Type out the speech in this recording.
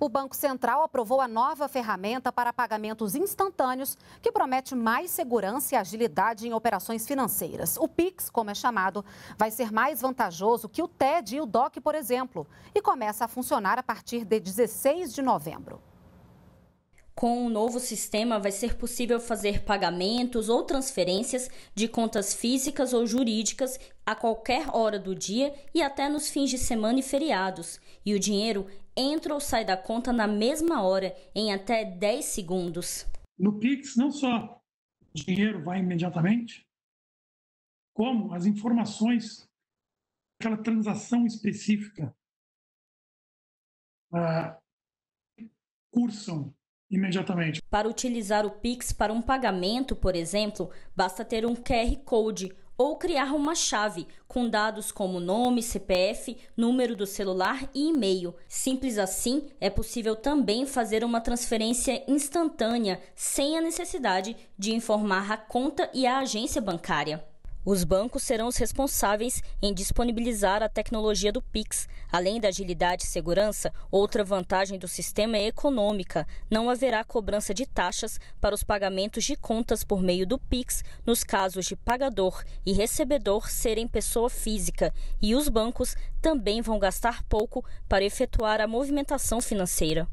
O Banco Central aprovou a nova ferramenta para pagamentos instantâneos, que promete mais segurança e agilidade em operações financeiras. O Pix, como é chamado, vai ser mais vantajoso que o TED e o DOC, por exemplo, e começa a funcionar a partir de 16 de novembro. Com o um novo sistema, vai ser possível fazer pagamentos ou transferências de contas físicas ou jurídicas a qualquer hora do dia e até nos fins de semana e feriados. E o dinheiro entra ou sai da conta na mesma hora, em até 10 segundos. No Pix, não só o dinheiro vai imediatamente, como as informações daquela transação específica ah, cursam imediatamente. Para utilizar o Pix para um pagamento, por exemplo, basta ter um QR Code ou criar uma chave com dados como nome, CPF, número do celular e e-mail. Simples assim, é possível também fazer uma transferência instantânea sem a necessidade de informar a conta e a agência bancária. Os bancos serão os responsáveis em disponibilizar a tecnologia do Pix. Além da agilidade e segurança, outra vantagem do sistema é econômica. Não haverá cobrança de taxas para os pagamentos de contas por meio do Pix nos casos de pagador e recebedor serem pessoa física. E os bancos também vão gastar pouco para efetuar a movimentação financeira.